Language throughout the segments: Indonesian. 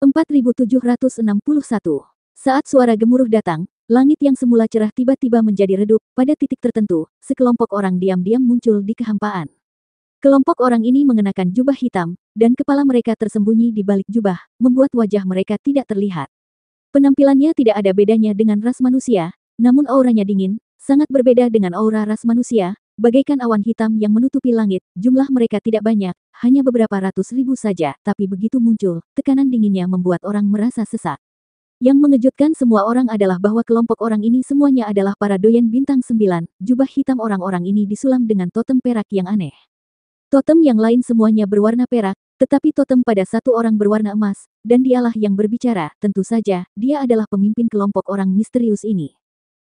4761. Saat suara gemuruh datang, langit yang semula cerah tiba-tiba menjadi redup, pada titik tertentu, sekelompok orang diam-diam muncul di kehampaan. Kelompok orang ini mengenakan jubah hitam, dan kepala mereka tersembunyi di balik jubah, membuat wajah mereka tidak terlihat. Penampilannya tidak ada bedanya dengan ras manusia, namun auranya dingin, sangat berbeda dengan aura ras manusia, Bagaikan awan hitam yang menutupi langit, jumlah mereka tidak banyak, hanya beberapa ratus ribu saja, tapi begitu muncul, tekanan dinginnya membuat orang merasa sesak. Yang mengejutkan semua orang adalah bahwa kelompok orang ini semuanya adalah para doyen bintang sembilan. jubah hitam orang-orang ini disulam dengan totem perak yang aneh. Totem yang lain semuanya berwarna perak, tetapi totem pada satu orang berwarna emas, dan dialah yang berbicara, tentu saja, dia adalah pemimpin kelompok orang misterius ini.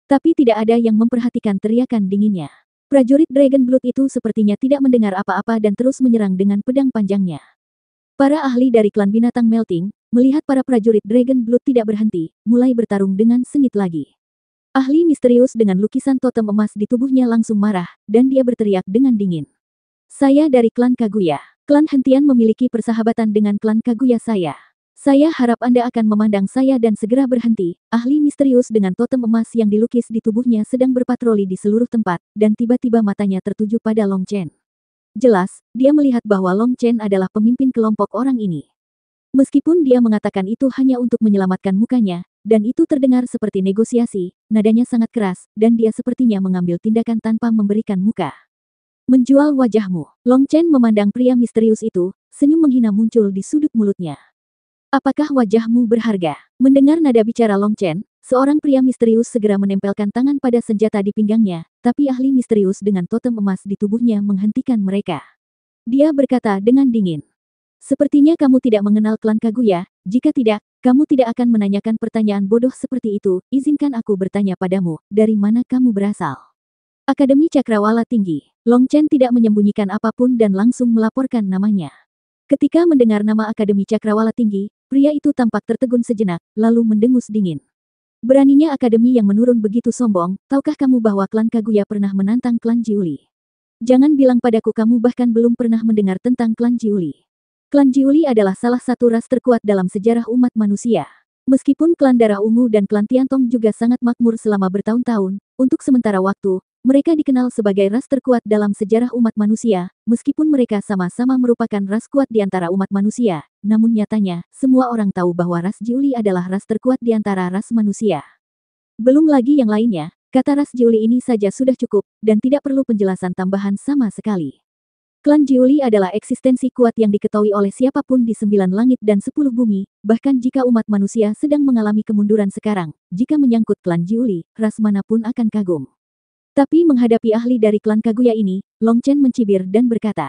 Tapi tidak ada yang memperhatikan teriakan dinginnya. Prajurit Dragon Blood itu sepertinya tidak mendengar apa-apa dan terus menyerang dengan pedang panjangnya. Para ahli dari klan binatang melting, melihat para prajurit Dragon Blood tidak berhenti, mulai bertarung dengan sengit lagi. Ahli misterius dengan lukisan totem emas di tubuhnya langsung marah, dan dia berteriak dengan dingin. Saya dari klan Kaguya. Klan Hentian memiliki persahabatan dengan klan Kaguya saya. Saya harap Anda akan memandang saya dan segera berhenti. Ahli misterius dengan totem emas yang dilukis di tubuhnya sedang berpatroli di seluruh tempat, dan tiba-tiba matanya tertuju pada Long Chen. Jelas, dia melihat bahwa Long Chen adalah pemimpin kelompok orang ini. Meskipun dia mengatakan itu hanya untuk menyelamatkan mukanya, dan itu terdengar seperti negosiasi, nadanya sangat keras, dan dia sepertinya mengambil tindakan tanpa memberikan muka. Menjual wajahmu, Long Chen memandang pria misterius itu, senyum menghina muncul di sudut mulutnya. Apakah wajahmu berharga? Mendengar nada bicara Long Chen, seorang pria misterius segera menempelkan tangan pada senjata di pinggangnya, tapi ahli misterius dengan totem emas di tubuhnya menghentikan mereka. Dia berkata dengan dingin. Sepertinya kamu tidak mengenal klan Kaguya, jika tidak, kamu tidak akan menanyakan pertanyaan bodoh seperti itu, izinkan aku bertanya padamu, dari mana kamu berasal? Akademi Cakrawala Tinggi, Long Chen tidak menyembunyikan apapun dan langsung melaporkan namanya. Ketika mendengar nama Akademi Cakrawala Tinggi, pria itu tampak tertegun sejenak, lalu mendengus dingin. Beraninya akademi yang menurun begitu sombong, tahukah kamu bahwa klan Kaguya pernah menantang klan Jiuli? Jangan bilang padaku kamu bahkan belum pernah mendengar tentang klan Jiuli. Klan Jiuli adalah salah satu ras terkuat dalam sejarah umat manusia. Meskipun klan Darah Ungu dan klan Tiantong juga sangat makmur selama bertahun-tahun, untuk sementara waktu, mereka dikenal sebagai ras terkuat dalam sejarah umat manusia, meskipun mereka sama-sama merupakan ras kuat di antara umat manusia, namun nyatanya, semua orang tahu bahwa ras Jiuli adalah ras terkuat di antara ras manusia. Belum lagi yang lainnya, kata ras Jiuli ini saja sudah cukup, dan tidak perlu penjelasan tambahan sama sekali. Klan Jiuli adalah eksistensi kuat yang diketahui oleh siapapun di sembilan langit dan sepuluh bumi, bahkan jika umat manusia sedang mengalami kemunduran sekarang, jika menyangkut klan Jiuli, ras manapun akan kagum. Tapi menghadapi ahli dari klan Kaguya ini, Long Chen mencibir dan berkata.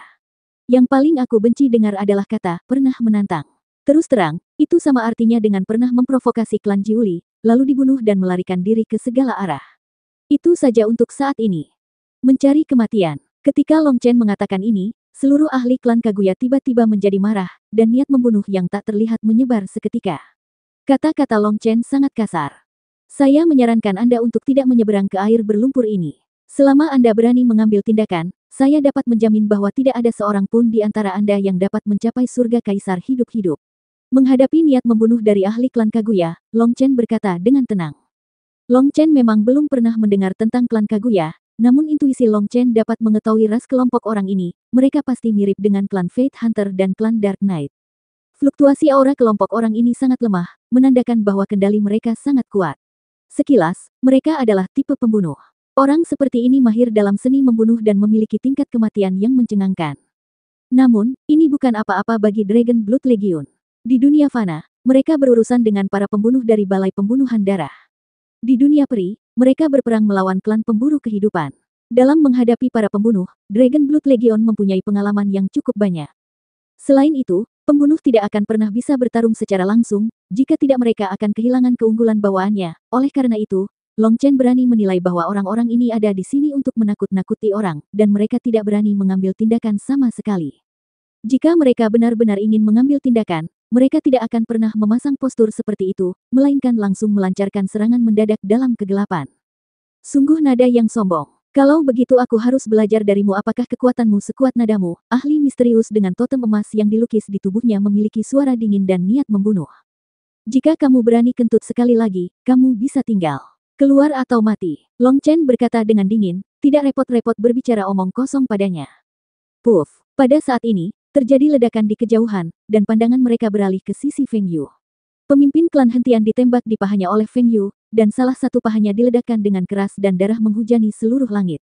Yang paling aku benci dengar adalah kata, pernah menantang. Terus terang, itu sama artinya dengan pernah memprovokasi klan Jiuli, lalu dibunuh dan melarikan diri ke segala arah. Itu saja untuk saat ini. Mencari kematian. Ketika Long Chen mengatakan ini, seluruh ahli klan Kaguya tiba-tiba menjadi marah, dan niat membunuh yang tak terlihat menyebar seketika. Kata-kata Long Chen sangat kasar. Saya menyarankan Anda untuk tidak menyeberang ke air berlumpur ini. Selama Anda berani mengambil tindakan, saya dapat menjamin bahwa tidak ada seorang pun di antara Anda yang dapat mencapai surga kaisar hidup-hidup. Menghadapi niat membunuh dari ahli klan Kaguya, Long Chen berkata dengan tenang. Long Chen memang belum pernah mendengar tentang klan Kaguya, namun intuisi Long Chen dapat mengetahui ras kelompok orang ini, mereka pasti mirip dengan klan Fate Hunter dan klan Dark Knight. Fluktuasi aura kelompok orang ini sangat lemah, menandakan bahwa kendali mereka sangat kuat. Sekilas, mereka adalah tipe pembunuh. Orang seperti ini mahir dalam seni membunuh dan memiliki tingkat kematian yang mencengangkan. Namun, ini bukan apa-apa bagi Dragon Blood Legion. Di dunia fana, mereka berurusan dengan para pembunuh dari Balai Pembunuhan Darah. Di dunia peri, mereka berperang melawan klan pemburu kehidupan. Dalam menghadapi para pembunuh, Dragon Blood Legion mempunyai pengalaman yang cukup banyak. Selain itu, Pembunuh tidak akan pernah bisa bertarung secara langsung, jika tidak mereka akan kehilangan keunggulan bawaannya. Oleh karena itu, Long Chen berani menilai bahwa orang-orang ini ada di sini untuk menakut-nakuti orang, dan mereka tidak berani mengambil tindakan sama sekali. Jika mereka benar-benar ingin mengambil tindakan, mereka tidak akan pernah memasang postur seperti itu, melainkan langsung melancarkan serangan mendadak dalam kegelapan. Sungguh nada yang sombong. Kalau begitu aku harus belajar darimu apakah kekuatanmu sekuat nadamu, ahli misterius dengan totem emas yang dilukis di tubuhnya memiliki suara dingin dan niat membunuh. Jika kamu berani kentut sekali lagi, kamu bisa tinggal. Keluar atau mati, Long Chen berkata dengan dingin, tidak repot-repot berbicara omong kosong padanya. Puff, pada saat ini, terjadi ledakan di kejauhan, dan pandangan mereka beralih ke sisi Feng Yu. Pemimpin klan hentian ditembak di pahanya oleh Feng Yu, dan salah satu pahanya diledakkan dengan keras dan darah menghujani seluruh langit.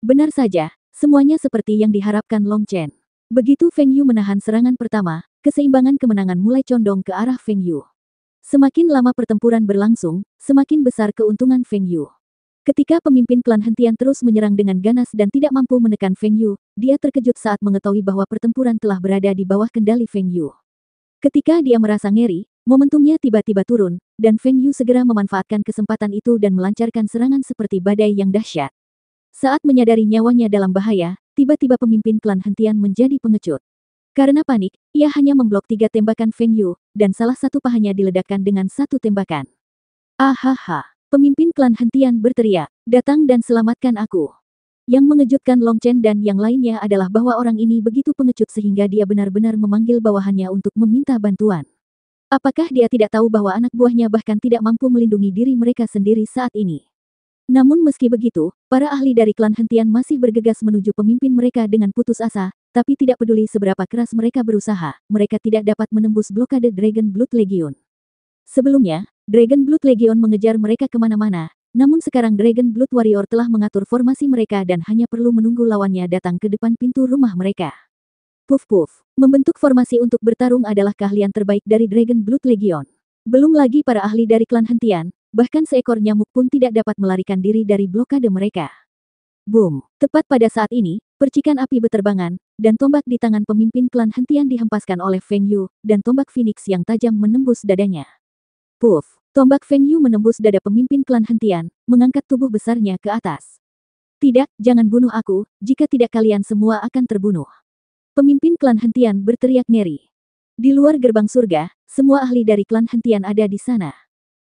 Benar saja, semuanya seperti yang diharapkan Long Chen. Begitu Feng Yu menahan serangan pertama, keseimbangan kemenangan mulai condong ke arah Feng Yu. Semakin lama pertempuran berlangsung, semakin besar keuntungan Feng Yu. Ketika pemimpin klan hentian terus menyerang dengan ganas dan tidak mampu menekan Feng Yu, dia terkejut saat mengetahui bahwa pertempuran telah berada di bawah kendali Feng Yu. Ketika dia merasa ngeri, momentumnya tiba-tiba turun, dan Feng Yu segera memanfaatkan kesempatan itu dan melancarkan serangan seperti badai yang dahsyat. Saat menyadari nyawanya dalam bahaya, tiba-tiba pemimpin klan hentian menjadi pengecut. Karena panik, ia hanya memblok tiga tembakan Feng Yu, dan salah satu pahanya diledakkan dengan satu tembakan. Ahaha, pemimpin klan hentian berteriak, datang dan selamatkan aku. Yang mengejutkan Long Chen dan yang lainnya adalah bahwa orang ini begitu pengecut sehingga dia benar-benar memanggil bawahannya untuk meminta bantuan. Apakah dia tidak tahu bahwa anak buahnya bahkan tidak mampu melindungi diri mereka sendiri saat ini? Namun meski begitu, para ahli dari klan hentian masih bergegas menuju pemimpin mereka dengan putus asa, tapi tidak peduli seberapa keras mereka berusaha, mereka tidak dapat menembus blokade Dragon Blood Legion. Sebelumnya, Dragon Blood Legion mengejar mereka kemana-mana, namun sekarang Dragon Blood Warrior telah mengatur formasi mereka dan hanya perlu menunggu lawannya datang ke depan pintu rumah mereka. Puff puff, Membentuk formasi untuk bertarung adalah keahlian terbaik dari Dragon Blood Legion. Belum lagi para ahli dari klan hentian, bahkan seekor nyamuk pun tidak dapat melarikan diri dari blokade mereka. Boom! Tepat pada saat ini, percikan api beterbangan, dan tombak di tangan pemimpin klan hentian dihempaskan oleh Feng Yu, dan tombak Phoenix yang tajam menembus dadanya. Puff, Tombak Feng Yu menembus dada pemimpin klan hentian, mengangkat tubuh besarnya ke atas. Tidak, jangan bunuh aku, jika tidak kalian semua akan terbunuh. Pemimpin klan Hentian berteriak ngeri. Di luar gerbang surga, semua ahli dari klan Hentian ada di sana.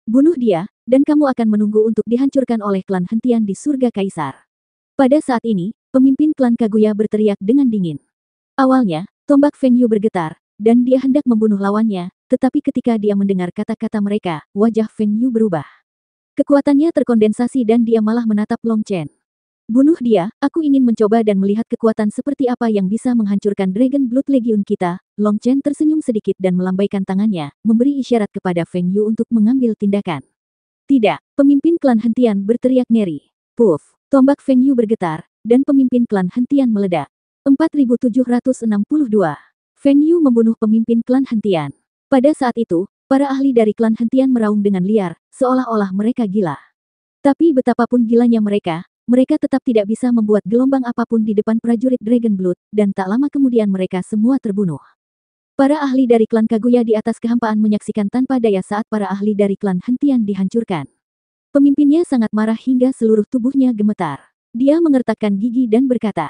Bunuh dia, dan kamu akan menunggu untuk dihancurkan oleh klan Hentian di surga Kaisar. Pada saat ini, pemimpin klan Kaguya berteriak dengan dingin. Awalnya, tombak Feng Yu bergetar, dan dia hendak membunuh lawannya, tetapi ketika dia mendengar kata-kata mereka, wajah Feng Yu berubah. Kekuatannya terkondensasi dan dia malah menatap Long Chen. Bunuh dia, aku ingin mencoba dan melihat kekuatan seperti apa yang bisa menghancurkan Dragon Blood Legion kita. Long Chen tersenyum sedikit dan melambaikan tangannya, memberi isyarat kepada Feng Yu untuk mengambil tindakan. Tidak, pemimpin klan hentian berteriak ngeri. Puff, tombak Feng Yu bergetar, dan pemimpin klan hentian meledak. 4762. Feng Yu membunuh pemimpin klan hentian. Pada saat itu, para ahli dari klan hentian meraung dengan liar, seolah-olah mereka gila. Tapi betapapun gilanya mereka, mereka tetap tidak bisa membuat gelombang apapun di depan prajurit Dragon Blood, dan tak lama kemudian mereka semua terbunuh. Para ahli dari klan Kaguya di atas kehampaan menyaksikan tanpa daya saat para ahli dari klan Hentian dihancurkan. Pemimpinnya sangat marah hingga seluruh tubuhnya gemetar. Dia mengertakkan gigi dan berkata,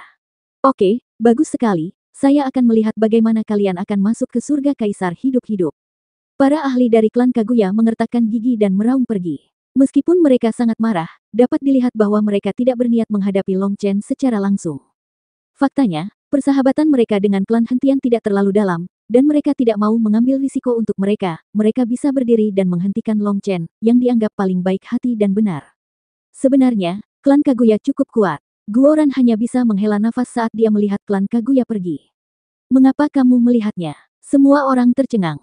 Oke, okay, bagus sekali, saya akan melihat bagaimana kalian akan masuk ke surga kaisar hidup-hidup. Para ahli dari klan Kaguya mengertakkan gigi dan meraung pergi. Meskipun mereka sangat marah, dapat dilihat bahwa mereka tidak berniat menghadapi Long Chen secara langsung. Faktanya, persahabatan mereka dengan klan hentian tidak terlalu dalam, dan mereka tidak mau mengambil risiko untuk mereka, mereka bisa berdiri dan menghentikan Long Chen, yang dianggap paling baik hati dan benar. Sebenarnya, klan Kaguya cukup kuat. Guoran hanya bisa menghela nafas saat dia melihat klan Kaguya pergi. Mengapa kamu melihatnya? Semua orang tercengang.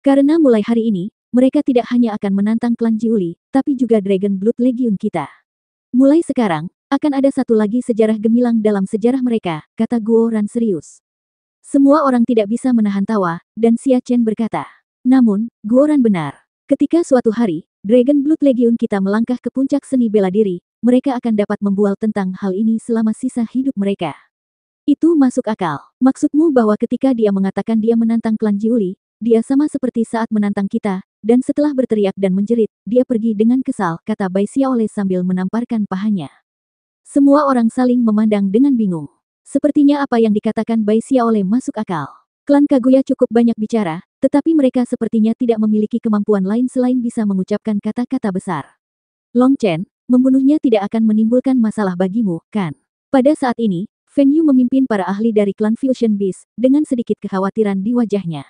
Karena mulai hari ini, mereka tidak hanya akan menantang klan Jiuli, tapi juga Dragon Blood Legion kita. Mulai sekarang, akan ada satu lagi sejarah gemilang dalam sejarah mereka, kata Guo Ran serius. Semua orang tidak bisa menahan tawa, dan Xia Chen berkata. Namun, Guo Ran benar. Ketika suatu hari, Dragon Blood Legion kita melangkah ke puncak seni bela diri, mereka akan dapat membual tentang hal ini selama sisa hidup mereka. Itu masuk akal. Maksudmu bahwa ketika dia mengatakan dia menantang klan Jiuli, dia sama seperti saat menantang kita, dan setelah berteriak dan menjerit, dia pergi dengan kesal, kata Bai Xiaole sambil menamparkan pahanya. Semua orang saling memandang dengan bingung. Sepertinya apa yang dikatakan Bai Xiaole masuk akal. Klan Kaguya cukup banyak bicara, tetapi mereka sepertinya tidak memiliki kemampuan lain selain bisa mengucapkan kata-kata besar. Long Chen, membunuhnya tidak akan menimbulkan masalah bagimu, kan? Pada saat ini, Feng Yu memimpin para ahli dari klan Fusion Beast, dengan sedikit kekhawatiran di wajahnya.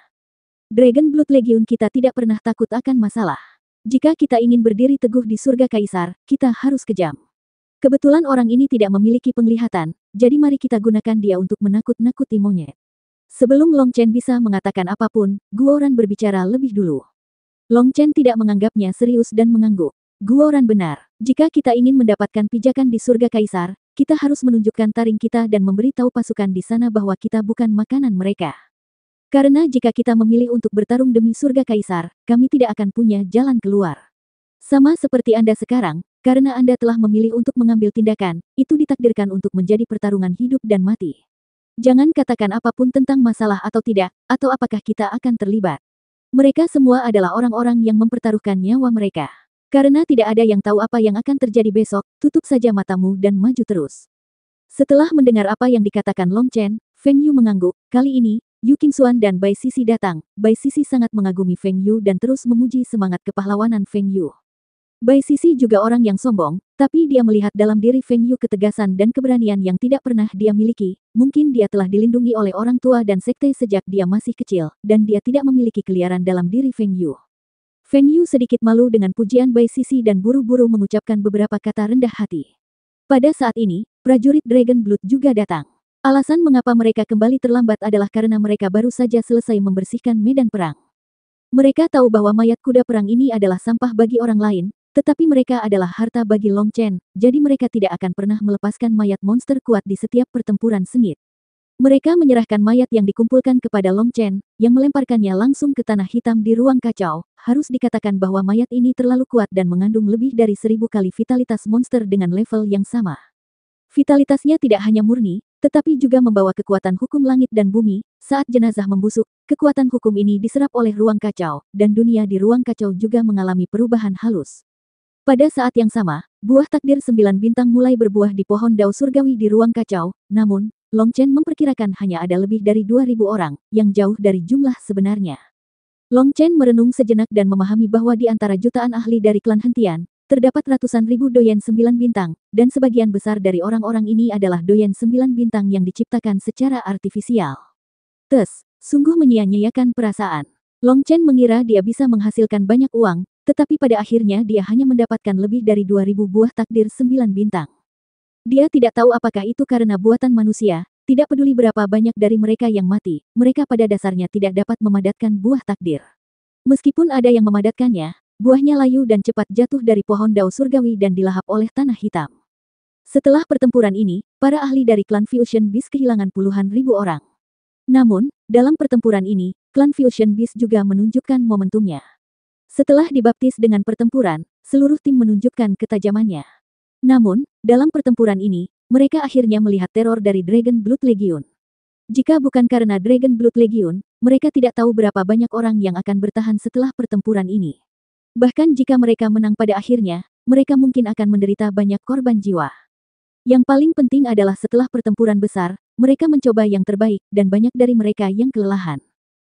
Dragon Blood Legion kita tidak pernah takut akan masalah. Jika kita ingin berdiri teguh di surga kaisar, kita harus kejam. Kebetulan orang ini tidak memiliki penglihatan, jadi mari kita gunakan dia untuk menakut-nakuti monyet. Sebelum Long Chen bisa mengatakan apapun, Guoran berbicara lebih dulu. Long Chen tidak menganggapnya serius dan mengangguk. Guoran benar, jika kita ingin mendapatkan pijakan di surga kaisar, kita harus menunjukkan taring kita dan memberitahu pasukan di sana bahwa kita bukan makanan mereka. Karena jika kita memilih untuk bertarung demi surga kaisar, kami tidak akan punya jalan keluar. Sama seperti Anda sekarang, karena Anda telah memilih untuk mengambil tindakan, itu ditakdirkan untuk menjadi pertarungan hidup dan mati. Jangan katakan apapun tentang masalah atau tidak, atau apakah kita akan terlibat. Mereka semua adalah orang-orang yang mempertaruhkan nyawa mereka. Karena tidak ada yang tahu apa yang akan terjadi besok, tutup saja matamu dan maju terus. Setelah mendengar apa yang dikatakan Long Chen, Feng Yu mengangguk, kali ini, Yu Qingxuan dan Bai Sisi datang, Bai Sisi sangat mengagumi Feng Yu dan terus memuji semangat kepahlawanan Feng Yu. Bai Sisi juga orang yang sombong, tapi dia melihat dalam diri Feng Yu ketegasan dan keberanian yang tidak pernah dia miliki. Mungkin dia telah dilindungi oleh orang tua dan sekte sejak dia masih kecil, dan dia tidak memiliki keliaran dalam diri Feng Yu. Feng Yu sedikit malu dengan pujian Bai Sisi dan buru-buru mengucapkan beberapa kata rendah hati. Pada saat ini, prajurit Dragon Blood juga datang. Alasan mengapa mereka kembali terlambat adalah karena mereka baru saja selesai membersihkan medan perang. Mereka tahu bahwa mayat kuda perang ini adalah sampah bagi orang lain, tetapi mereka adalah harta bagi Long Chen, jadi mereka tidak akan pernah melepaskan mayat monster kuat di setiap pertempuran sengit. Mereka menyerahkan mayat yang dikumpulkan kepada Long Chen, yang melemparkannya langsung ke tanah hitam di ruang kacau. Harus dikatakan bahwa mayat ini terlalu kuat dan mengandung lebih dari seribu kali vitalitas monster dengan level yang sama. Vitalitasnya tidak hanya murni, tetapi juga membawa kekuatan hukum langit dan bumi. Saat jenazah membusuk, kekuatan hukum ini diserap oleh ruang kacau, dan dunia di ruang kacau juga mengalami perubahan halus. Pada saat yang sama, buah takdir sembilan bintang mulai berbuah di pohon dao surgawi di ruang kacau, namun, Long Chen memperkirakan hanya ada lebih dari 2.000 orang, yang jauh dari jumlah sebenarnya. Long Chen merenung sejenak dan memahami bahwa di antara jutaan ahli dari klan Hentian, Terdapat ratusan ribu doyen sembilan bintang, dan sebagian besar dari orang-orang ini adalah doyen sembilan bintang yang diciptakan secara artifisial. Tes, sungguh menyia-nyiakan perasaan. Long Chen mengira dia bisa menghasilkan banyak uang, tetapi pada akhirnya dia hanya mendapatkan lebih dari dua ribu buah takdir sembilan bintang. Dia tidak tahu apakah itu karena buatan manusia, tidak peduli berapa banyak dari mereka yang mati, mereka pada dasarnya tidak dapat memadatkan buah takdir. Meskipun ada yang memadatkannya, Buahnya layu dan cepat jatuh dari pohon dao surgawi dan dilahap oleh tanah hitam. Setelah pertempuran ini, para ahli dari klan Fusion Beast kehilangan puluhan ribu orang. Namun, dalam pertempuran ini, klan Fusion Beast juga menunjukkan momentumnya. Setelah dibaptis dengan pertempuran, seluruh tim menunjukkan ketajamannya. Namun, dalam pertempuran ini, mereka akhirnya melihat teror dari Dragon Blood Legion. Jika bukan karena Dragon Blood Legion, mereka tidak tahu berapa banyak orang yang akan bertahan setelah pertempuran ini. Bahkan jika mereka menang pada akhirnya, mereka mungkin akan menderita banyak korban jiwa. Yang paling penting adalah setelah pertempuran besar, mereka mencoba yang terbaik dan banyak dari mereka yang kelelahan.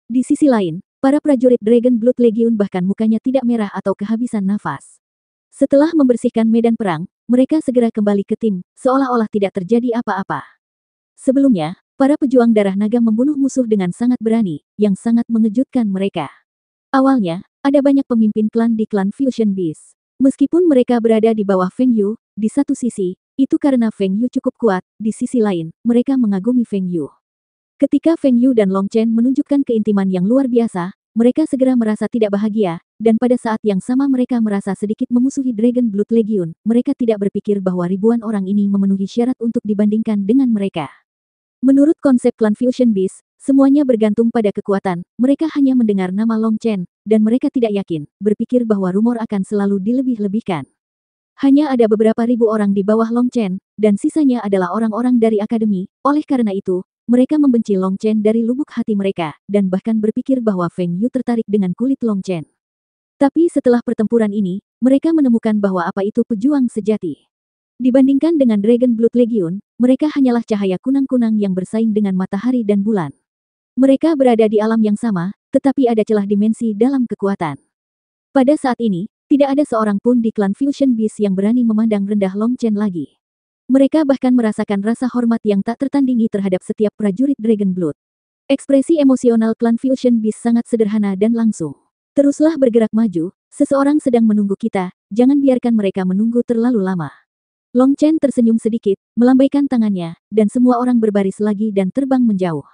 Di sisi lain, para prajurit Dragon Blood Legion bahkan mukanya tidak merah atau kehabisan nafas. Setelah membersihkan medan perang, mereka segera kembali ke tim, seolah-olah tidak terjadi apa-apa. Sebelumnya, para pejuang darah naga membunuh musuh dengan sangat berani, yang sangat mengejutkan mereka. Awalnya, ada banyak pemimpin klan di klan Fusion Beast. Meskipun mereka berada di bawah Feng Yu, di satu sisi, itu karena Feng Yu cukup kuat, di sisi lain, mereka mengagumi Feng Yu. Ketika Feng Yu dan Long Chen menunjukkan keintiman yang luar biasa, mereka segera merasa tidak bahagia, dan pada saat yang sama mereka merasa sedikit memusuhi Dragon Blood Legion, mereka tidak berpikir bahwa ribuan orang ini memenuhi syarat untuk dibandingkan dengan mereka. Menurut konsep klan Fusion Beast, semuanya bergantung pada kekuatan, mereka hanya mendengar nama Long Chen, dan mereka tidak yakin, berpikir bahwa rumor akan selalu dilebih-lebihkan. Hanya ada beberapa ribu orang di bawah Long Chen, dan sisanya adalah orang-orang dari akademi, oleh karena itu, mereka membenci Long Chen dari lubuk hati mereka, dan bahkan berpikir bahwa Feng Yu tertarik dengan kulit Long Chen. Tapi setelah pertempuran ini, mereka menemukan bahwa apa itu pejuang sejati. Dibandingkan dengan Dragon Blood Legion, mereka hanyalah cahaya kunang-kunang yang bersaing dengan matahari dan bulan. Mereka berada di alam yang sama, tetapi ada celah dimensi dalam kekuatan. Pada saat ini, tidak ada seorang pun di klan Fusion Beast yang berani memandang rendah Long Chen lagi. Mereka bahkan merasakan rasa hormat yang tak tertandingi terhadap setiap prajurit Dragon Blood. Ekspresi emosional klan Fusion Beast sangat sederhana dan langsung. Teruslah bergerak maju, seseorang sedang menunggu kita, jangan biarkan mereka menunggu terlalu lama. Long Chen tersenyum sedikit, melambaikan tangannya, dan semua orang berbaris lagi dan terbang menjauh.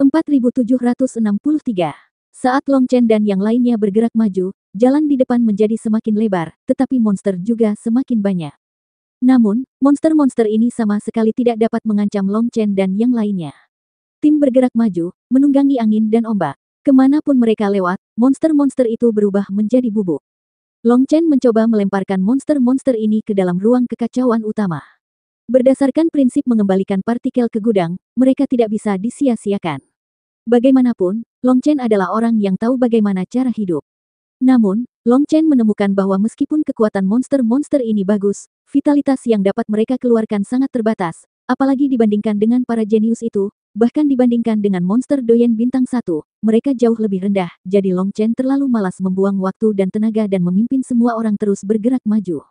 4763. Saat Long Chen dan yang lainnya bergerak maju, jalan di depan menjadi semakin lebar, tetapi monster juga semakin banyak. Namun, monster-monster ini sama sekali tidak dapat mengancam Long Chen dan yang lainnya. Tim bergerak maju, menunggangi angin dan ombak. Kemanapun mereka lewat, monster-monster itu berubah menjadi bubuk. Long Chen mencoba melemparkan monster-monster ini ke dalam ruang kekacauan utama. Berdasarkan prinsip mengembalikan partikel ke gudang, mereka tidak bisa disia-siakan. Bagaimanapun, Long Chen adalah orang yang tahu bagaimana cara hidup. Namun, Long Chen menemukan bahwa meskipun kekuatan monster-monster ini bagus, vitalitas yang dapat mereka keluarkan sangat terbatas, apalagi dibandingkan dengan para jenius itu, bahkan dibandingkan dengan monster doyen bintang satu, mereka jauh lebih rendah, jadi Long Chen terlalu malas membuang waktu dan tenaga dan memimpin semua orang terus bergerak maju.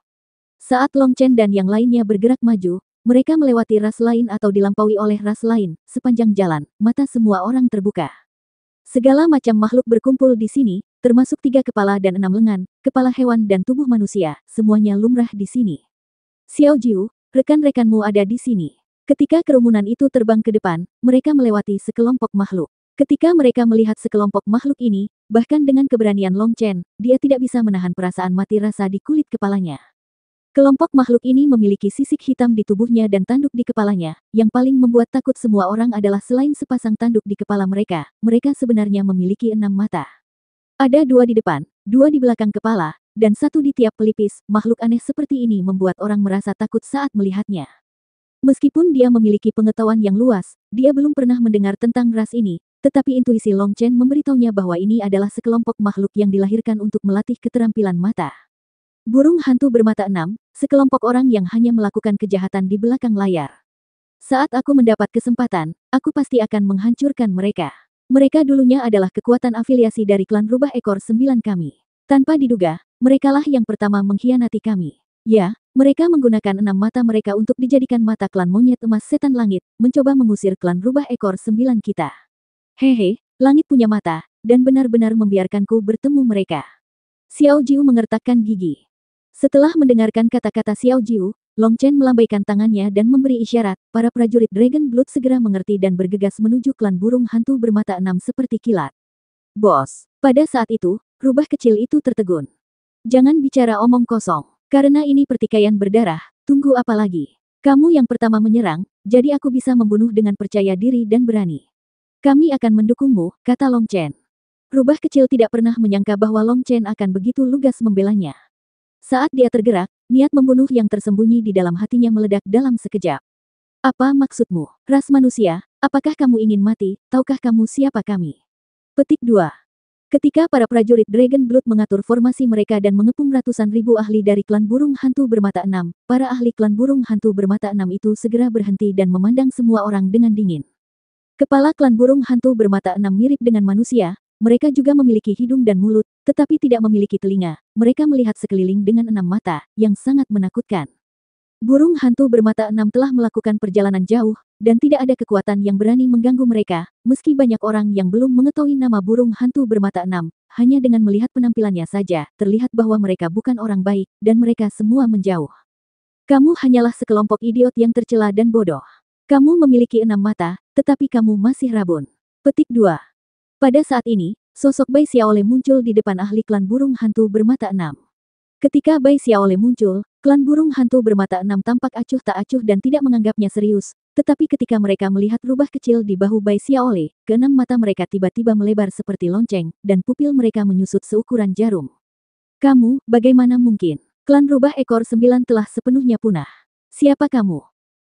Saat Long Chen dan yang lainnya bergerak maju, mereka melewati ras lain atau dilampaui oleh ras lain, sepanjang jalan, mata semua orang terbuka. Segala macam makhluk berkumpul di sini, termasuk tiga kepala dan enam lengan, kepala hewan dan tubuh manusia, semuanya lumrah di sini. Xiao Jiu, rekan-rekanmu ada di sini. Ketika kerumunan itu terbang ke depan, mereka melewati sekelompok makhluk. Ketika mereka melihat sekelompok makhluk ini, bahkan dengan keberanian Long Chen, dia tidak bisa menahan perasaan mati rasa di kulit kepalanya. Kelompok makhluk ini memiliki sisik hitam di tubuhnya dan tanduk di kepalanya. Yang paling membuat takut semua orang adalah selain sepasang tanduk di kepala mereka, mereka sebenarnya memiliki enam mata. Ada dua di depan, dua di belakang kepala, dan satu di tiap pelipis. Makhluk aneh seperti ini membuat orang merasa takut saat melihatnya. Meskipun dia memiliki pengetahuan yang luas, dia belum pernah mendengar tentang ras ini, tetapi intuisi Long Chen memberitahunya bahwa ini adalah sekelompok makhluk yang dilahirkan untuk melatih keterampilan mata. Burung hantu bermata enam, sekelompok orang yang hanya melakukan kejahatan di belakang layar. Saat aku mendapat kesempatan, aku pasti akan menghancurkan mereka. Mereka dulunya adalah kekuatan afiliasi dari klan rubah ekor sembilan kami. Tanpa diduga, merekalah yang pertama mengkhianati kami. Ya, mereka menggunakan enam mata mereka untuk dijadikan mata klan monyet emas setan langit, mencoba mengusir klan rubah ekor sembilan kita. Hehe, langit punya mata, dan benar-benar membiarkanku bertemu mereka. Xiao Jiu mengertakkan gigi. Setelah mendengarkan kata-kata Xiao Jiu, Long Chen melambaikan tangannya dan memberi isyarat, para prajurit Dragon Blood segera mengerti dan bergegas menuju klan burung hantu bermata enam seperti kilat. Bos, pada saat itu, rubah kecil itu tertegun. Jangan bicara omong kosong, karena ini pertikaian berdarah, tunggu apa lagi? Kamu yang pertama menyerang, jadi aku bisa membunuh dengan percaya diri dan berani. Kami akan mendukungmu, kata Long Chen. Rubah kecil tidak pernah menyangka bahwa Long Chen akan begitu lugas membelanya. Saat dia tergerak, niat membunuh yang tersembunyi di dalam hatinya meledak dalam sekejap. Apa maksudmu? Ras manusia, apakah kamu ingin mati? Tahukah kamu siapa kami? Petik 2. Ketika para prajurit Dragon Blood mengatur formasi mereka dan mengepung ratusan ribu ahli dari klan burung hantu bermata enam, para ahli klan burung hantu bermata enam itu segera berhenti dan memandang semua orang dengan dingin. Kepala klan burung hantu bermata enam mirip dengan manusia, mereka juga memiliki hidung dan mulut, tetapi tidak memiliki telinga, mereka melihat sekeliling dengan enam mata, yang sangat menakutkan. Burung hantu bermata enam telah melakukan perjalanan jauh, dan tidak ada kekuatan yang berani mengganggu mereka, meski banyak orang yang belum mengetahui nama burung hantu bermata enam, hanya dengan melihat penampilannya saja, terlihat bahwa mereka bukan orang baik, dan mereka semua menjauh. Kamu hanyalah sekelompok idiot yang tercela dan bodoh. Kamu memiliki enam mata, tetapi kamu masih rabun. Petik 2. Pada saat ini, Sosok Bai Xiaole muncul di depan ahli klan burung hantu bermata enam. Ketika Bai Xiaole muncul, klan burung hantu bermata enam tampak acuh tak acuh dan tidak menganggapnya serius, tetapi ketika mereka melihat rubah kecil di bahu Bai Xiaole, keenam mata mereka tiba-tiba melebar seperti lonceng, dan pupil mereka menyusut seukuran jarum. Kamu, bagaimana mungkin? Klan rubah ekor sembilan telah sepenuhnya punah. Siapa kamu?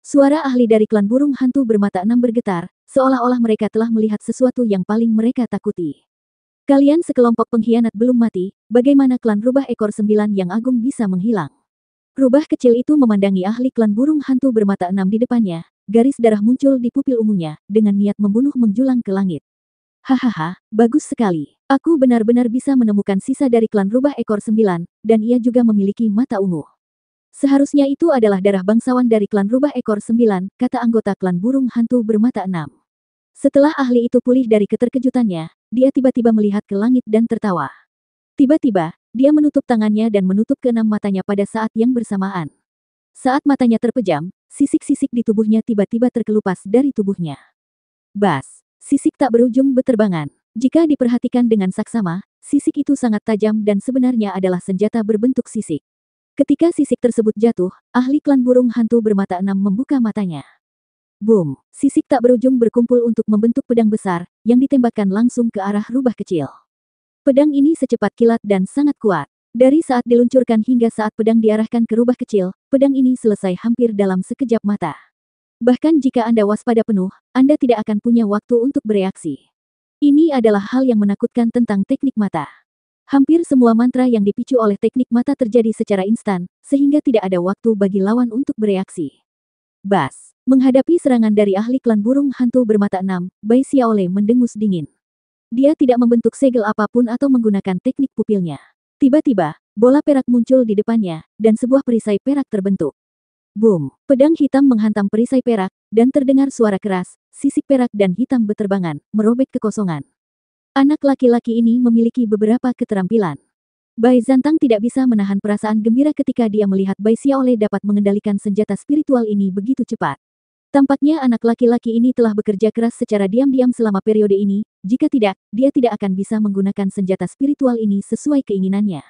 Suara ahli dari klan burung hantu bermata enam bergetar, seolah-olah mereka telah melihat sesuatu yang paling mereka takuti. Kalian sekelompok pengkhianat belum mati, bagaimana klan rubah ekor sembilan yang agung bisa menghilang? Rubah kecil itu memandangi ahli klan burung hantu bermata enam di depannya, garis darah muncul di pupil ungunya, dengan niat membunuh menjulang ke langit. Hahaha, bagus sekali. Aku benar-benar bisa menemukan sisa dari klan rubah ekor sembilan, dan ia juga memiliki mata ungu. Seharusnya itu adalah darah bangsawan dari klan rubah ekor sembilan, kata anggota klan burung hantu bermata enam. Setelah ahli itu pulih dari keterkejutannya, dia tiba-tiba melihat ke langit dan tertawa. Tiba-tiba, dia menutup tangannya dan menutup keenam matanya pada saat yang bersamaan. Saat matanya terpejam, sisik-sisik di tubuhnya tiba-tiba terkelupas dari tubuhnya. Bas, sisik tak berujung beterbangan. Jika diperhatikan dengan saksama, sisik itu sangat tajam dan sebenarnya adalah senjata berbentuk sisik. Ketika sisik tersebut jatuh, ahli klan burung hantu bermata enam membuka matanya. Boom, sisik tak berujung berkumpul untuk membentuk pedang besar, yang ditembakkan langsung ke arah rubah kecil. Pedang ini secepat kilat dan sangat kuat. Dari saat diluncurkan hingga saat pedang diarahkan ke rubah kecil, pedang ini selesai hampir dalam sekejap mata. Bahkan jika Anda waspada penuh, Anda tidak akan punya waktu untuk bereaksi. Ini adalah hal yang menakutkan tentang teknik mata. Hampir semua mantra yang dipicu oleh teknik mata terjadi secara instan, sehingga tidak ada waktu bagi lawan untuk bereaksi. Bas. Menghadapi serangan dari ahli klan burung hantu bermata enam, Bai Xiaole mendengus dingin. Dia tidak membentuk segel apapun atau menggunakan teknik pupilnya. Tiba-tiba, bola perak muncul di depannya, dan sebuah perisai perak terbentuk. Boom! Pedang hitam menghantam perisai perak, dan terdengar suara keras, sisik perak dan hitam beterbangan, merobek kekosongan. Anak laki-laki ini memiliki beberapa keterampilan. Bai Zantang tidak bisa menahan perasaan gembira ketika dia melihat Bai Xiaole dapat mengendalikan senjata spiritual ini begitu cepat. Tampaknya anak laki-laki ini telah bekerja keras secara diam-diam selama periode ini, jika tidak, dia tidak akan bisa menggunakan senjata spiritual ini sesuai keinginannya.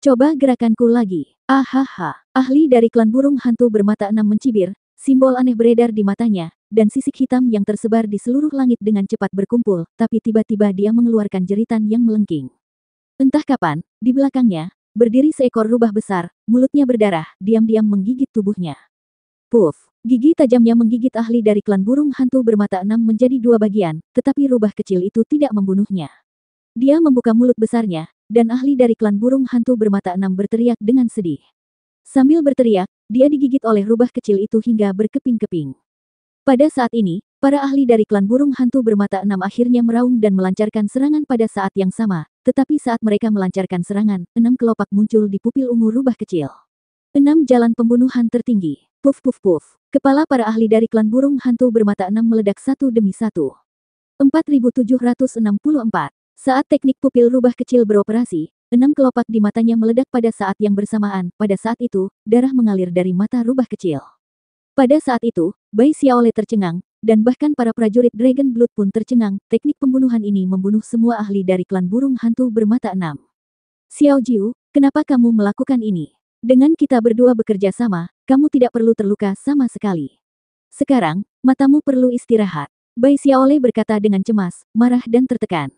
Coba gerakanku lagi. Ahaha. Ahli dari klan burung hantu bermata enam mencibir, simbol aneh beredar di matanya, dan sisik hitam yang tersebar di seluruh langit dengan cepat berkumpul, tapi tiba-tiba dia mengeluarkan jeritan yang melengking. Entah kapan, di belakangnya, berdiri seekor rubah besar, mulutnya berdarah, diam-diam menggigit tubuhnya. Puff, Gigi tajamnya menggigit ahli dari klan burung hantu bermata enam menjadi dua bagian, tetapi rubah kecil itu tidak membunuhnya. Dia membuka mulut besarnya, dan ahli dari klan burung hantu bermata enam berteriak dengan sedih. Sambil berteriak, dia digigit oleh rubah kecil itu hingga berkeping-keping. Pada saat ini, para ahli dari klan burung hantu bermata enam akhirnya meraung dan melancarkan serangan pada saat yang sama, tetapi saat mereka melancarkan serangan, enam kelopak muncul di pupil ungu rubah kecil. Enam jalan pembunuhan tertinggi. Puf puf puf. Kepala para ahli dari klan burung hantu bermata enam meledak satu demi satu. 4764. Saat teknik pupil rubah kecil beroperasi, enam kelopak di matanya meledak pada saat yang bersamaan. Pada saat itu, darah mengalir dari mata rubah kecil. Pada saat itu, Bai Xiaole tercengang, dan bahkan para prajurit Dragon Blood pun tercengang. Teknik pembunuhan ini membunuh semua ahli dari klan burung hantu bermata enam. Xiao Jiu, kenapa kamu melakukan ini? Dengan kita berdua bekerja sama, kamu tidak perlu terluka sama sekali. Sekarang, matamu perlu istirahat. Bai Xiaolei berkata dengan cemas, marah dan tertekan.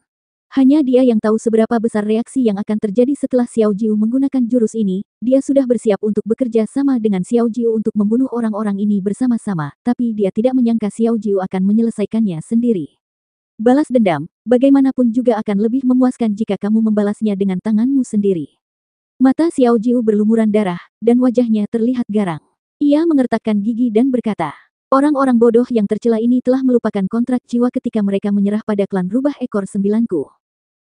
Hanya dia yang tahu seberapa besar reaksi yang akan terjadi setelah Xiao Jiu menggunakan jurus ini, dia sudah bersiap untuk bekerja sama dengan Xiao Jiu untuk membunuh orang-orang ini bersama-sama, tapi dia tidak menyangka Xiao Jiu akan menyelesaikannya sendiri. Balas dendam, bagaimanapun juga akan lebih memuaskan jika kamu membalasnya dengan tanganmu sendiri. Mata Xiao Jiu berlumuran darah, dan wajahnya terlihat garang. Ia mengertakkan gigi dan berkata, Orang-orang bodoh yang tercela ini telah melupakan kontrak jiwa ketika mereka menyerah pada klan rubah ekor sembilanku.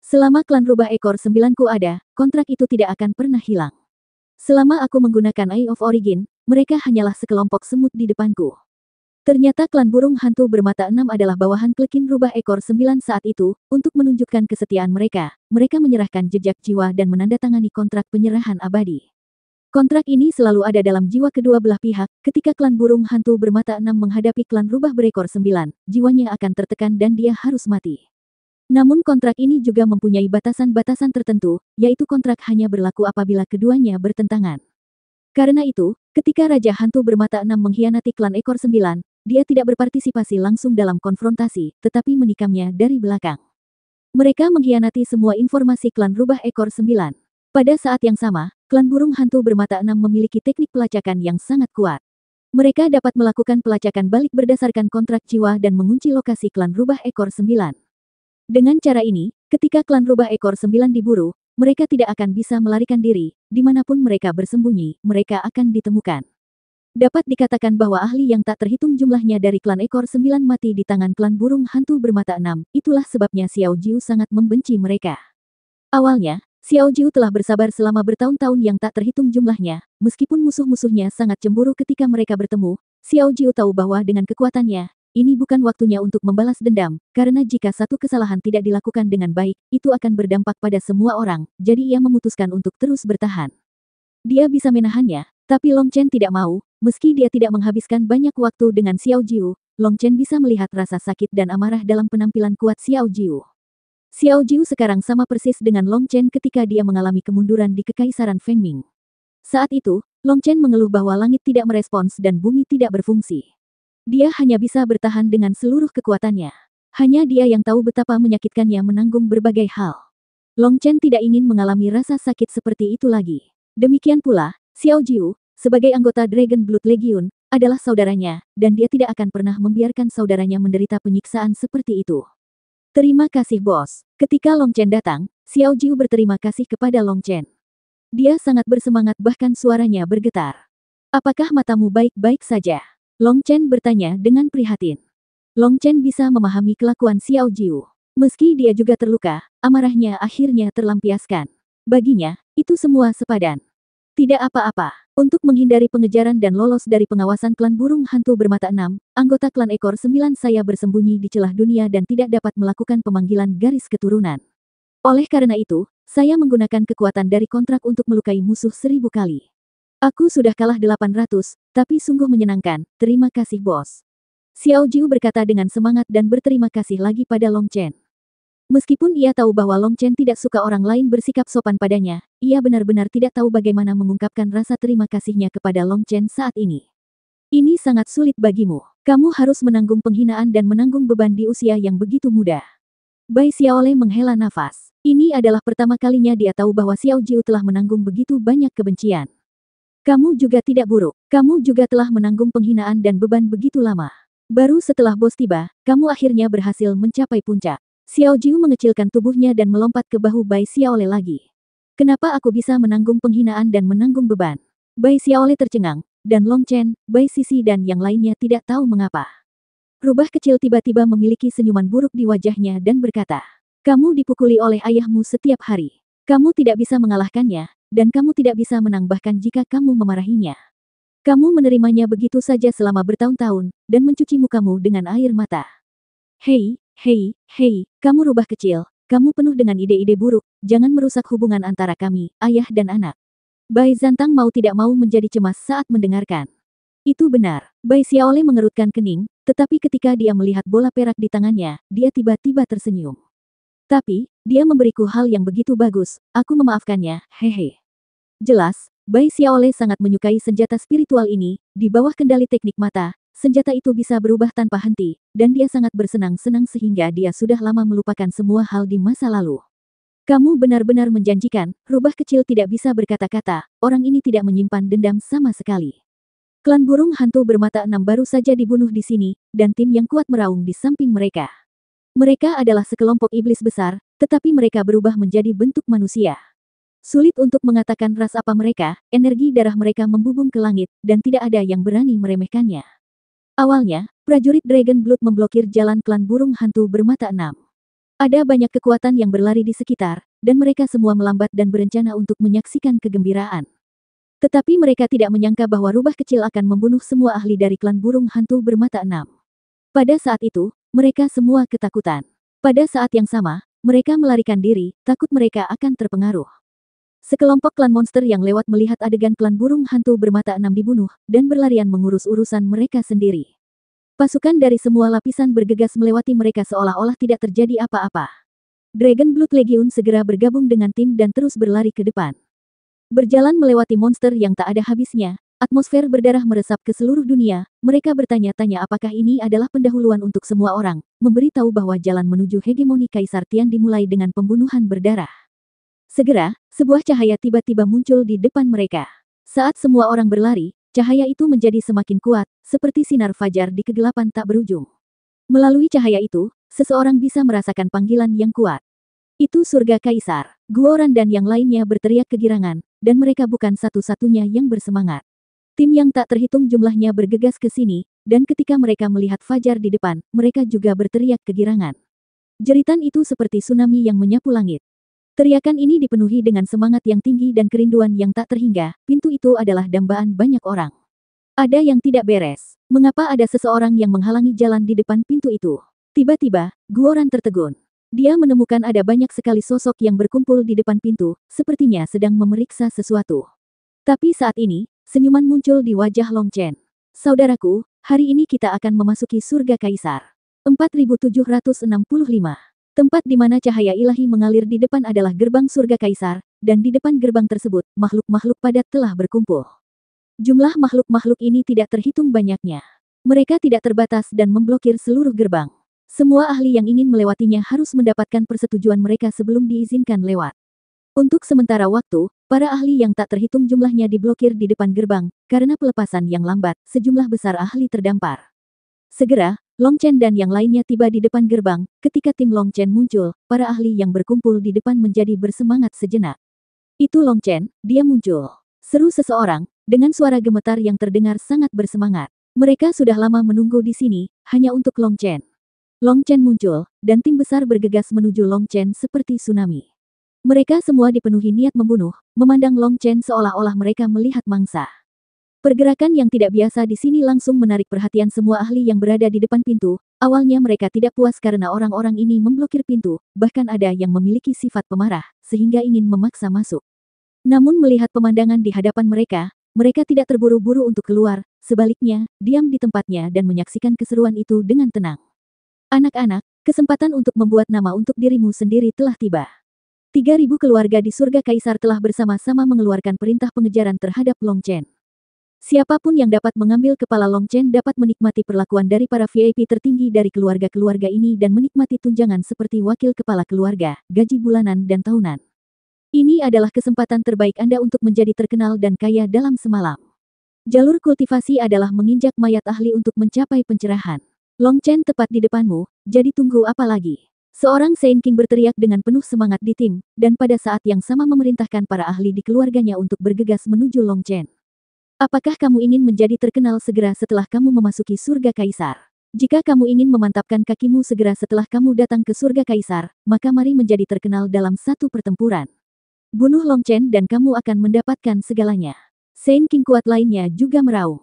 Selama klan rubah ekor sembilanku ada, kontrak itu tidak akan pernah hilang. Selama aku menggunakan Eye of Origin, mereka hanyalah sekelompok semut di depanku. Ternyata klan burung hantu bermata enam adalah bawahan klekin rubah ekor sembilan saat itu, untuk menunjukkan kesetiaan mereka, mereka menyerahkan jejak jiwa dan menandatangani kontrak penyerahan abadi. Kontrak ini selalu ada dalam jiwa kedua belah pihak, ketika klan burung hantu bermata enam menghadapi klan rubah berekor sembilan, jiwanya akan tertekan dan dia harus mati. Namun kontrak ini juga mempunyai batasan-batasan tertentu, yaitu kontrak hanya berlaku apabila keduanya bertentangan. Karena itu, ketika Raja Hantu bermata enam mengkhianati klan ekor sembilan, dia tidak berpartisipasi langsung dalam konfrontasi, tetapi menikamnya dari belakang. Mereka mengkhianati semua informasi klan rubah ekor sembilan. Pada saat yang sama, klan burung hantu bermata enam memiliki teknik pelacakan yang sangat kuat. Mereka dapat melakukan pelacakan balik berdasarkan kontrak jiwa dan mengunci lokasi klan rubah ekor sembilan. Dengan cara ini, ketika klan rubah ekor sembilan diburu, mereka tidak akan bisa melarikan diri, dimanapun mereka bersembunyi, mereka akan ditemukan. Dapat dikatakan bahwa ahli yang tak terhitung jumlahnya dari klan ekor sembilan mati di tangan klan burung hantu bermata enam, itulah sebabnya Xiao Jiu sangat membenci mereka. Awalnya, Xiao Jiu telah bersabar selama bertahun-tahun yang tak terhitung jumlahnya, meskipun musuh-musuhnya sangat cemburu ketika mereka bertemu, Xiao Jiu tahu bahwa dengan kekuatannya, ini bukan waktunya untuk membalas dendam, karena jika satu kesalahan tidak dilakukan dengan baik, itu akan berdampak pada semua orang, jadi ia memutuskan untuk terus bertahan. Dia bisa menahannya, tapi Long Chen tidak mau, Meski dia tidak menghabiskan banyak waktu dengan Xiao Jiu, Long Chen bisa melihat rasa sakit dan amarah dalam penampilan kuat Xiao Jiu. Xiao Jiu sekarang sama persis dengan Long Chen ketika dia mengalami kemunduran di Kekaisaran Fengming. Saat itu, Long Chen mengeluh bahwa langit tidak merespons dan bumi tidak berfungsi. Dia hanya bisa bertahan dengan seluruh kekuatannya. Hanya dia yang tahu betapa menyakitkannya menanggung berbagai hal. Long Chen tidak ingin mengalami rasa sakit seperti itu lagi. Demikian pula, Xiao Jiu, sebagai anggota Dragon Blood Legion, adalah saudaranya, dan dia tidak akan pernah membiarkan saudaranya menderita penyiksaan seperti itu. Terima kasih bos. Ketika Long Chen datang, Xiao Jiu berterima kasih kepada Long Chen. Dia sangat bersemangat bahkan suaranya bergetar. Apakah matamu baik-baik saja? Long Chen bertanya dengan prihatin. Long Chen bisa memahami kelakuan Xiao Jiu. Meski dia juga terluka, amarahnya akhirnya terlampiaskan. Baginya, itu semua sepadan. Tidak apa-apa. Untuk menghindari pengejaran dan lolos dari pengawasan klan burung hantu bermata enam, anggota klan ekor sembilan saya bersembunyi di celah dunia dan tidak dapat melakukan pemanggilan garis keturunan. Oleh karena itu, saya menggunakan kekuatan dari kontrak untuk melukai musuh seribu kali. Aku sudah kalah 800, tapi sungguh menyenangkan, terima kasih bos. Xiao Jiu berkata dengan semangat dan berterima kasih lagi pada Long Chen. Meskipun ia tahu bahwa Long Chen tidak suka orang lain bersikap sopan padanya, ia benar-benar tidak tahu bagaimana mengungkapkan rasa terima kasihnya kepada Long Chen saat ini. Ini sangat sulit bagimu. Kamu harus menanggung penghinaan dan menanggung beban di usia yang begitu muda. Bai Xiaole menghela nafas. Ini adalah pertama kalinya dia tahu bahwa Xiao Jiu telah menanggung begitu banyak kebencian. Kamu juga tidak buruk. Kamu juga telah menanggung penghinaan dan beban begitu lama. Baru setelah bos tiba, kamu akhirnya berhasil mencapai puncak. Xiao Jiu mengecilkan tubuhnya dan melompat ke bahu Bai Xiaole lagi. Kenapa aku bisa menanggung penghinaan dan menanggung beban? Bai Xiaole tercengang, dan Long Chen, Bai Sisi dan yang lainnya tidak tahu mengapa. Rubah kecil tiba-tiba memiliki senyuman buruk di wajahnya dan berkata, Kamu dipukuli oleh ayahmu setiap hari. Kamu tidak bisa mengalahkannya, dan kamu tidak bisa menambahkan jika kamu memarahinya. Kamu menerimanya begitu saja selama bertahun-tahun, dan mencuci mukamu dengan air mata. Hei, Hei, hei, kamu rubah kecil, kamu penuh dengan ide-ide buruk, jangan merusak hubungan antara kami, ayah dan anak. Bai Zantang mau tidak mau menjadi cemas saat mendengarkan. Itu benar, Bai Xiaole mengerutkan kening, tetapi ketika dia melihat bola perak di tangannya, dia tiba-tiba tersenyum. Tapi, dia memberiku hal yang begitu bagus, aku memaafkannya, hehe. Jelas, Bai Xiaole sangat menyukai senjata spiritual ini, di bawah kendali teknik mata, Senjata itu bisa berubah tanpa henti, dan dia sangat bersenang-senang sehingga dia sudah lama melupakan semua hal di masa lalu. Kamu benar-benar menjanjikan, rubah kecil tidak bisa berkata-kata, orang ini tidak menyimpan dendam sama sekali. Klan burung hantu bermata enam baru saja dibunuh di sini, dan tim yang kuat meraung di samping mereka. Mereka adalah sekelompok iblis besar, tetapi mereka berubah menjadi bentuk manusia. Sulit untuk mengatakan ras apa mereka, energi darah mereka membubung ke langit, dan tidak ada yang berani meremehkannya. Awalnya, prajurit Dragon Blood memblokir jalan klan burung hantu bermata enam. Ada banyak kekuatan yang berlari di sekitar, dan mereka semua melambat dan berencana untuk menyaksikan kegembiraan. Tetapi mereka tidak menyangka bahwa rubah kecil akan membunuh semua ahli dari klan burung hantu bermata enam. Pada saat itu, mereka semua ketakutan. Pada saat yang sama, mereka melarikan diri, takut mereka akan terpengaruh. Sekelompok klan monster yang lewat melihat adegan klan burung hantu bermata enam dibunuh, dan berlarian mengurus urusan mereka sendiri. Pasukan dari semua lapisan bergegas melewati mereka seolah-olah tidak terjadi apa-apa. Dragon Blood Legion segera bergabung dengan tim dan terus berlari ke depan. Berjalan melewati monster yang tak ada habisnya, atmosfer berdarah meresap ke seluruh dunia, mereka bertanya-tanya apakah ini adalah pendahuluan untuk semua orang, memberitahu bahwa jalan menuju hegemoni Kaisar Tian dimulai dengan pembunuhan berdarah. Segera, sebuah cahaya tiba-tiba muncul di depan mereka. Saat semua orang berlari, cahaya itu menjadi semakin kuat, seperti sinar fajar di kegelapan tak berujung. Melalui cahaya itu, seseorang bisa merasakan panggilan yang kuat. Itu surga kaisar. Guoran dan yang lainnya berteriak kegirangan, dan mereka bukan satu-satunya yang bersemangat. Tim yang tak terhitung jumlahnya bergegas ke sini, dan ketika mereka melihat Fajar di depan, mereka juga berteriak kegirangan. Jeritan itu seperti tsunami yang menyapu langit. Teriakan ini dipenuhi dengan semangat yang tinggi dan kerinduan yang tak terhingga, pintu itu adalah dambaan banyak orang. Ada yang tidak beres. Mengapa ada seseorang yang menghalangi jalan di depan pintu itu? Tiba-tiba, Guoran tertegun. Dia menemukan ada banyak sekali sosok yang berkumpul di depan pintu, sepertinya sedang memeriksa sesuatu. Tapi saat ini, senyuman muncul di wajah Long Chen. Saudaraku, hari ini kita akan memasuki surga Kaisar. 4765 Tempat di mana cahaya ilahi mengalir di depan adalah gerbang surga kaisar, dan di depan gerbang tersebut, makhluk-makhluk padat telah berkumpul. Jumlah makhluk-makhluk ini tidak terhitung banyaknya. Mereka tidak terbatas dan memblokir seluruh gerbang. Semua ahli yang ingin melewatinya harus mendapatkan persetujuan mereka sebelum diizinkan lewat. Untuk sementara waktu, para ahli yang tak terhitung jumlahnya diblokir di depan gerbang, karena pelepasan yang lambat, sejumlah besar ahli terdampar. Segera, Long Chen dan yang lainnya tiba di depan gerbang, ketika tim Long Chen muncul, para ahli yang berkumpul di depan menjadi bersemangat sejenak. Itu Long Chen, dia muncul. Seru seseorang, dengan suara gemetar yang terdengar sangat bersemangat. Mereka sudah lama menunggu di sini, hanya untuk Long Chen. Long Chen muncul, dan tim besar bergegas menuju Long Chen seperti tsunami. Mereka semua dipenuhi niat membunuh, memandang Long Chen seolah-olah mereka melihat mangsa. Pergerakan yang tidak biasa di sini langsung menarik perhatian semua ahli yang berada di depan pintu. Awalnya mereka tidak puas karena orang-orang ini memblokir pintu, bahkan ada yang memiliki sifat pemarah, sehingga ingin memaksa masuk. Namun melihat pemandangan di hadapan mereka, mereka tidak terburu-buru untuk keluar, sebaliknya, diam di tempatnya dan menyaksikan keseruan itu dengan tenang. Anak-anak, kesempatan untuk membuat nama untuk dirimu sendiri telah tiba. 3.000 keluarga di surga kaisar telah bersama-sama mengeluarkan perintah pengejaran terhadap Long Chen. Siapapun yang dapat mengambil kepala Long Chen dapat menikmati perlakuan dari para VIP tertinggi dari keluarga-keluarga ini dan menikmati tunjangan seperti wakil kepala keluarga, gaji bulanan dan tahunan. Ini adalah kesempatan terbaik Anda untuk menjadi terkenal dan kaya dalam semalam. Jalur kultivasi adalah menginjak mayat ahli untuk mencapai pencerahan. Long Chen tepat di depanmu, jadi tunggu apa lagi? Seorang Saint King berteriak dengan penuh semangat di tim, dan pada saat yang sama memerintahkan para ahli di keluarganya untuk bergegas menuju Long Chen. Apakah kamu ingin menjadi terkenal segera setelah kamu memasuki surga kaisar? Jika kamu ingin memantapkan kakimu segera setelah kamu datang ke surga kaisar, maka mari menjadi terkenal dalam satu pertempuran. Bunuh Long Chen dan kamu akan mendapatkan segalanya. Saint King kuat lainnya juga merau.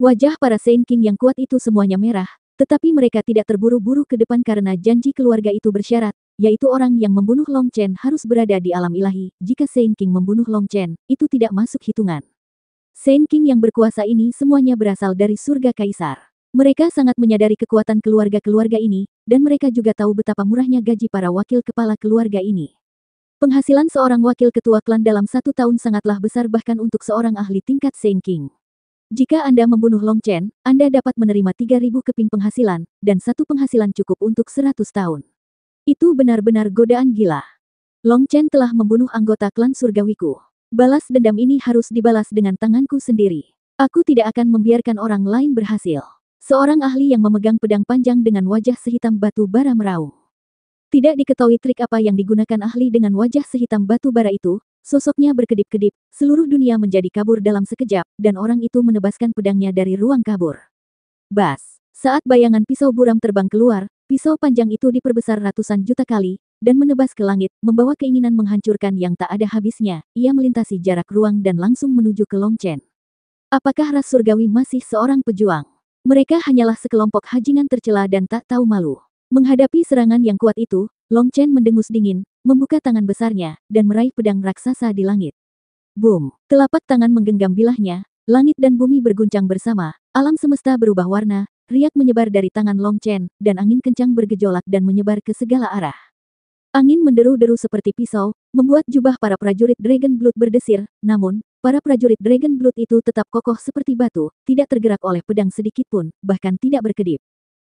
Wajah para Saint King yang kuat itu semuanya merah, tetapi mereka tidak terburu-buru ke depan karena janji keluarga itu bersyarat, yaitu orang yang membunuh Long Chen harus berada di alam ilahi, jika Saint King membunuh Long Chen, itu tidak masuk hitungan. Saint King yang berkuasa ini semuanya berasal dari surga kaisar. Mereka sangat menyadari kekuatan keluarga-keluarga ini, dan mereka juga tahu betapa murahnya gaji para wakil kepala keluarga ini. Penghasilan seorang wakil ketua klan dalam satu tahun sangatlah besar bahkan untuk seorang ahli tingkat Saint King. Jika Anda membunuh Long Chen, Anda dapat menerima 3.000 keping penghasilan, dan satu penghasilan cukup untuk 100 tahun. Itu benar-benar godaan gila. Long Chen telah membunuh anggota klan surgawiku. Balas dendam ini harus dibalas dengan tanganku sendiri. Aku tidak akan membiarkan orang lain berhasil. Seorang ahli yang memegang pedang panjang dengan wajah sehitam batu bara merau. Tidak diketahui trik apa yang digunakan ahli dengan wajah sehitam batu bara itu, sosoknya berkedip-kedip, seluruh dunia menjadi kabur dalam sekejap, dan orang itu menebaskan pedangnya dari ruang kabur. Bas, saat bayangan pisau buram terbang keluar, pisau panjang itu diperbesar ratusan juta kali, dan menebas ke langit, membawa keinginan menghancurkan yang tak ada habisnya. Ia melintasi jarak ruang dan langsung menuju ke Long Chen. Apakah ras surgawi masih seorang pejuang? Mereka hanyalah sekelompok hajingan tercela dan tak tahu malu. Menghadapi serangan yang kuat itu, Long Chen mendengus dingin, membuka tangan besarnya, dan meraih pedang raksasa di langit. Boom! Telapak tangan menggenggam bilahnya, langit dan bumi berguncang bersama, alam semesta berubah warna, riak menyebar dari tangan Long Chen, dan angin kencang bergejolak dan menyebar ke segala arah. Angin menderu-deru seperti pisau, membuat jubah para prajurit Dragon Blood berdesir, namun, para prajurit Dragon Blood itu tetap kokoh seperti batu, tidak tergerak oleh pedang sedikit pun, bahkan tidak berkedip.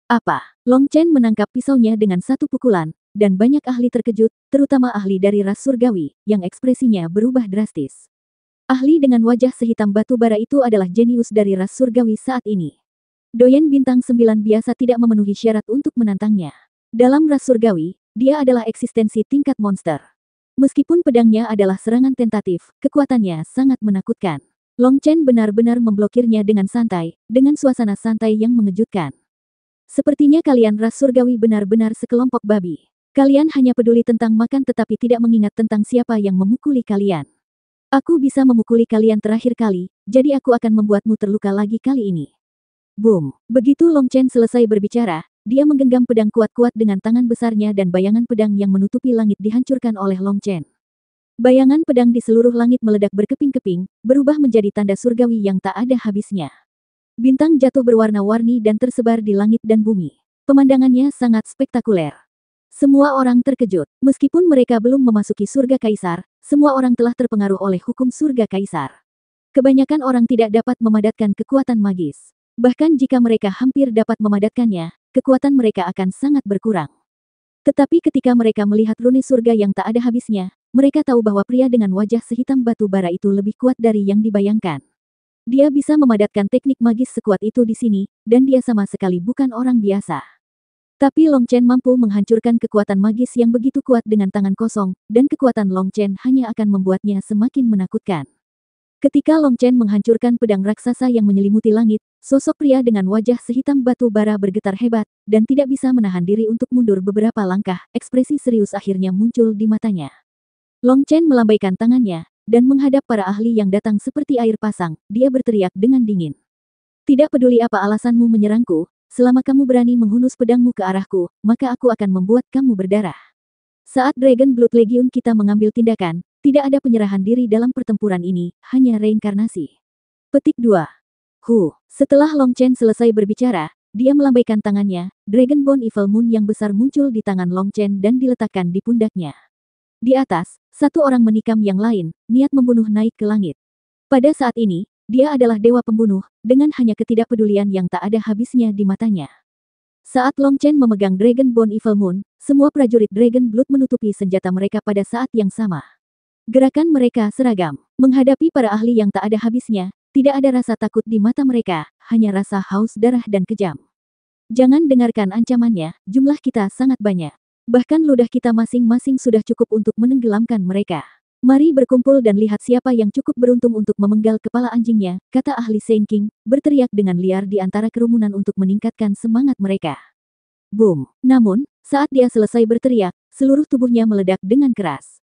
Apa? Long Chen menangkap pisaunya dengan satu pukulan, dan banyak ahli terkejut, terutama ahli dari ras surgawi, yang ekspresinya berubah drastis. Ahli dengan wajah sehitam batu bara itu adalah jenius dari ras surgawi saat ini. Doyen bintang sembilan biasa tidak memenuhi syarat untuk menantangnya. Dalam ras surgawi, dia adalah eksistensi tingkat monster. Meskipun pedangnya adalah serangan tentatif, kekuatannya sangat menakutkan. Long Chen benar-benar memblokirnya dengan santai, dengan suasana santai yang mengejutkan. Sepertinya kalian ras surgawi benar-benar sekelompok babi. Kalian hanya peduli tentang makan tetapi tidak mengingat tentang siapa yang memukuli kalian. Aku bisa memukuli kalian terakhir kali, jadi aku akan membuatmu terluka lagi kali ini. Boom. Begitu Long Chen selesai berbicara, dia menggenggam pedang kuat-kuat dengan tangan besarnya dan bayangan pedang yang menutupi langit dihancurkan oleh Long Chen. Bayangan pedang di seluruh langit meledak berkeping-keping, berubah menjadi tanda surgawi yang tak ada habisnya. Bintang jatuh berwarna-warni dan tersebar di langit dan bumi. Pemandangannya sangat spektakuler. Semua orang terkejut, meskipun mereka belum memasuki surga kaisar, semua orang telah terpengaruh oleh hukum surga kaisar. Kebanyakan orang tidak dapat memadatkan kekuatan magis. Bahkan jika mereka hampir dapat memadatkannya, kekuatan mereka akan sangat berkurang. Tetapi ketika mereka melihat rune surga yang tak ada habisnya, mereka tahu bahwa pria dengan wajah sehitam batu bara itu lebih kuat dari yang dibayangkan. Dia bisa memadatkan teknik magis sekuat itu di sini, dan dia sama sekali bukan orang biasa. Tapi Long Chen mampu menghancurkan kekuatan magis yang begitu kuat dengan tangan kosong, dan kekuatan Long Chen hanya akan membuatnya semakin menakutkan. Ketika Long Chen menghancurkan pedang raksasa yang menyelimuti langit, sosok pria dengan wajah sehitam batu bara bergetar hebat, dan tidak bisa menahan diri untuk mundur beberapa langkah, ekspresi serius akhirnya muncul di matanya. Long Chen melambaikan tangannya, dan menghadap para ahli yang datang seperti air pasang, dia berteriak dengan dingin. Tidak peduli apa alasanmu menyerangku, selama kamu berani menghunus pedangmu ke arahku, maka aku akan membuat kamu berdarah. Saat Dragon Blood Legion kita mengambil tindakan, tidak ada penyerahan diri dalam pertempuran ini, hanya reinkarnasi. Petik 2. Hu. Setelah Long Chen selesai berbicara, dia melambaikan tangannya, Dragon Bone Evil Moon yang besar muncul di tangan Long Chen dan diletakkan di pundaknya. Di atas, satu orang menikam yang lain, niat membunuh naik ke langit. Pada saat ini, dia adalah dewa pembunuh, dengan hanya ketidakpedulian yang tak ada habisnya di matanya. Saat Long Chen memegang Dragon Bone Evil Moon, semua prajurit Dragon Blood menutupi senjata mereka pada saat yang sama. Gerakan mereka seragam. Menghadapi para ahli yang tak ada habisnya, tidak ada rasa takut di mata mereka, hanya rasa haus darah dan kejam. Jangan dengarkan ancamannya, jumlah kita sangat banyak. Bahkan ludah kita masing-masing sudah cukup untuk menenggelamkan mereka. Mari berkumpul dan lihat siapa yang cukup beruntung untuk memenggal kepala anjingnya, kata ahli King, berteriak dengan liar di antara kerumunan untuk meningkatkan semangat mereka. Boom! Namun, saat dia selesai berteriak, seluruh tubuhnya meledak dengan keras.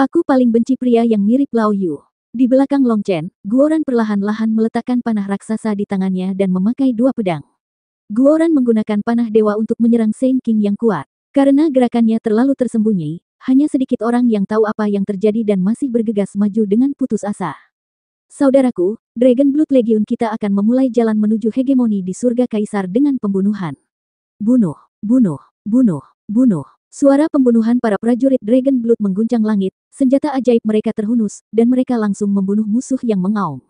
Aku paling benci pria yang mirip Lao Yu. Di belakang Long Chen, Guoran perlahan-lahan meletakkan panah raksasa di tangannya dan memakai dua pedang. Guoran menggunakan panah dewa untuk menyerang Saint King yang kuat. Karena gerakannya terlalu tersembunyi, hanya sedikit orang yang tahu apa yang terjadi dan masih bergegas maju dengan putus asa. Saudaraku, Dragon Blood Legion kita akan memulai jalan menuju hegemoni di surga kaisar dengan pembunuhan. Bunuh, bunuh, bunuh, bunuh. Suara pembunuhan para prajurit Dragon Blood mengguncang langit, senjata ajaib mereka terhunus, dan mereka langsung membunuh musuh yang mengaum.